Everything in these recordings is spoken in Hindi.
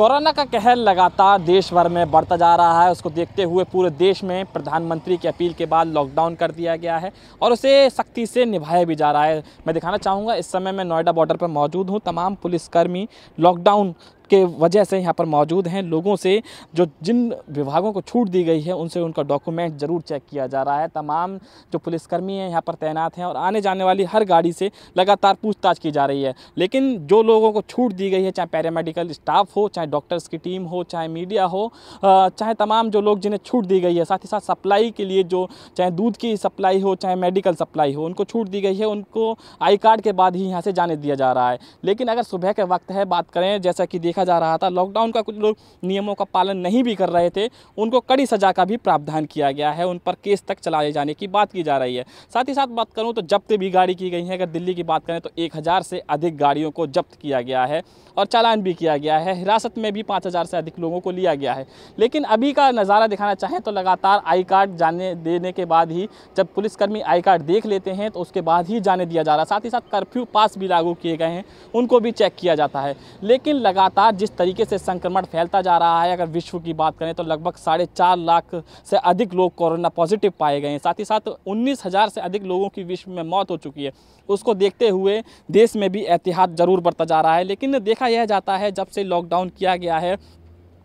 कोरोना का कहर लगातार देश भर में बढ़ता जा रहा है उसको देखते हुए पूरे देश में प्रधानमंत्री की अपील के बाद लॉकडाउन कर दिया गया है और उसे सख्ती से निभाया भी जा रहा है मैं दिखाना चाहूँगा इस समय मैं नोएडा बॉर्डर पर मौजूद हूँ तमाम पुलिसकर्मी लॉकडाउन के वजह से यहाँ पर मौजूद हैं लोगों से जो जिन विभागों को छूट दी गई है उनसे उनका डॉक्यूमेंट ज़रूर चेक किया जा रहा है तमाम जो पुलिसकर्मी हैं यहाँ पर तैनात हैं और आने जाने वाली हर गाड़ी से लगातार पूछताछ की जा रही है लेकिन जो लोगों को छूट दी गई है चाहे पैरामेडिकल स्टाफ हो चाहे डॉक्टर्स की टीम हो चाहे मीडिया हो चाहे तमाम जो लोग जिन्हें छूट दी गई है साथ ही साथ सप्लाई के लिए जो चाहे दूध की सप्लाई हो चाहे मेडिकल सप्लाई हो उनको छूट दी गई है उनको आई कार्ड के बाद ही यहाँ से जाने दिया जा रहा है लेकिन अगर सुबह के वक्त है बात करें जैसा कि देखा देखा जा रहा था लॉकडाउन का कुछ लोग नियमों का पालन नहीं भी कर रहे थे उनको कड़ी सजा का भी प्रावधान किया गया है उन पर केस तक चलाए जाने की बात की जा रही है साथ ही साथ बात करूँ तो जब्त भी गाड़ी की गई है अगर दिल्ली की बात करें तो एक से अधिक गाड़ियों को जब्त किया गया है और चालान भी किया गया है हिरासत में भी पाँच से अधिक लोगों को लिया गया है लेकिन अभी का नज़ारा दिखाना चाहें तो लगातार आई कार्ड जाने देने के बाद ही जब पुलिसकर्मी आई कार्ड देख लेते हैं तो उसके बाद ही जाने दिया जा रहा है साथ ही साथ कर्फ्यू पास भी लागू किए गए हैं उनको भी चेक किया जाता है लेकिन लगातार लगातार जिस तरीके से संक्रमण फैलता जा रहा है अगर विश्व की बात करें तो लगभग साढ़े चार लाख से अधिक लोग कोरोना पॉजिटिव पाए गए हैं साथ ही साथ उन्नीस हज़ार से अधिक लोगों की विश्व में मौत हो चुकी है उसको देखते हुए देश में भी एहतियात ज़रूर बरता जा रहा है लेकिन देखा यह जाता है जब से लॉकडाउन किया गया है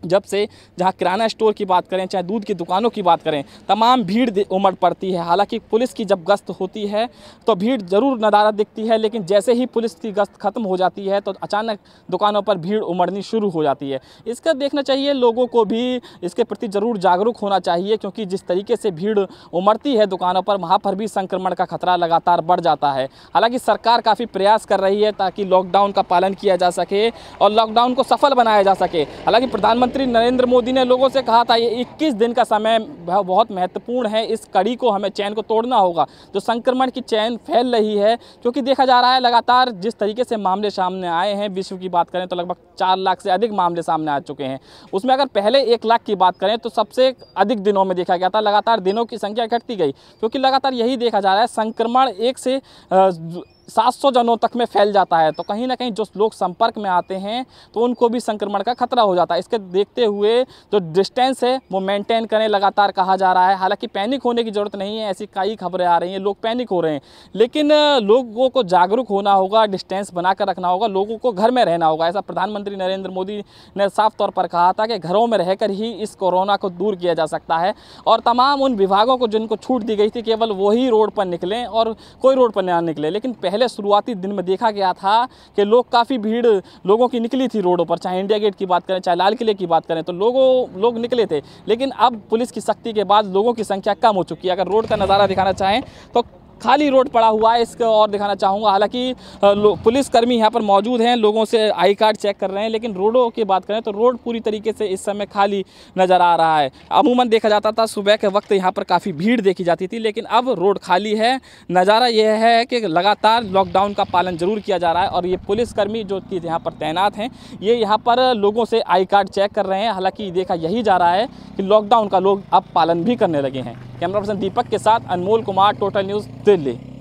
जब से जहाँ किराना स्टोर की बात करें चाहे दूध की दुकानों की बात करें तमाम भीड़ उमड़ पड़ती है हालांकि पुलिस की जब गश्त होती है तो भीड़ ज़रूर नदारत दिखती है लेकिन जैसे ही पुलिस की गश्त ख़त्म हो जाती है तो अचानक दुकानों पर भीड़ उमड़नी शुरू हो जाती है इसका देखना चाहिए लोगों को भी इसके प्रति ज़रूर जागरूक होना चाहिए क्योंकि जिस तरीके से भीड़ उमड़ती है दुकानों पर वहाँ पर भी संक्रमण का खतरा लगातार बढ़ जाता है हालाँकि सरकार काफ़ी प्रयास कर रही है ताकि लॉकडाउन का पालन किया जा सके और लॉकडाउन को सफल बनाया जा सके हालाँकि प्रधानमंत्री प्रधानमंत्री नरेंद्र मोदी ने लोगों से कहा था ये 21 दिन का समय बहुत महत्वपूर्ण है इस कड़ी को हमें चैन को तोड़ना होगा जो संक्रमण की चैन फैल रही है क्योंकि देखा जा रहा है लगातार जिस तरीके से मामले सामने आए हैं विश्व की बात करें तो लगभग चार लाख से अधिक मामले सामने आ चुके हैं उसमें अगर पहले एक लाख की बात करें तो सबसे अधिक दिनों में देखा गया था लगातार दिनों की संख्या घटती गई क्योंकि लगातार यही देखा जा रहा है संक्रमण एक से 700 जनों तक में फैल जाता है तो कहीं ना कहीं जो लोग संपर्क में आते हैं तो उनको भी संक्रमण का खतरा हो जाता है इसके देखते हुए जो डिस्टेंस है वो मेंटेन करें लगातार कहा जा रहा है हालांकि पैनिक होने की ज़रूरत नहीं है ऐसी कई खबरें आ रही हैं लोग पैनिक हो रहे हैं लेकिन लोगों को जागरूक होना होगा डिस्टेंस बनाकर रखना होगा लोगों को घर में रहना होगा ऐसा प्रधानमंत्री नरेंद्र मोदी ने साफ तौर पर कहा था कि घरों में रहकर ही इस कोरोना को दूर किया जा सकता है और तमाम उन विभागों को जिनको छूट दी गई थी केवल वही रोड पर निकलें और कोई रोड पर ना निकले लेकिन पहले पहले शुरुआती दिन में देखा गया था कि लोग काफ़ी भीड़ लोगों की निकली थी रोडों पर चाहे इंडिया गेट की बात करें चाहे लाल किले की बात करें तो लोगों लोग निकले थे लेकिन अब पुलिस की सख्ती के बाद लोगों की संख्या कम हो चुकी है अगर रोड का नज़ारा दिखाना चाहें तो खाली रोड पड़ा हुआ है इसको और दिखाना चाहूँगा हालांकि पुलिसकर्मी यहाँ पर मौजूद हैं लोगों से आई कार्ड चेक कर रहे हैं लेकिन रोडों की बात करें तो रोड पूरी तरीके से इस समय खाली नज़र आ रहा है अमूमन देखा जाता था सुबह के वक्त यहाँ पर काफ़ी भीड़ देखी जाती थी लेकिन अब रोड खाली है नज़ारा यह है कि लगातार लॉकडाउन का पालन ज़रूर किया जा रहा है और ये पुलिसकर्मी जो कि यहाँ पर तैनात हैं ये यहाँ पर लोगों से आई कार्ड चेक कर रहे हैं हालाँकि देखा यही जा रहा है कि लॉकडाउन का लोग अब पालन भी करने लगे हैं कैमरा पर्सन दीपक के साथ अनमोल कुमार टोटल न्यूज़ दिल्ली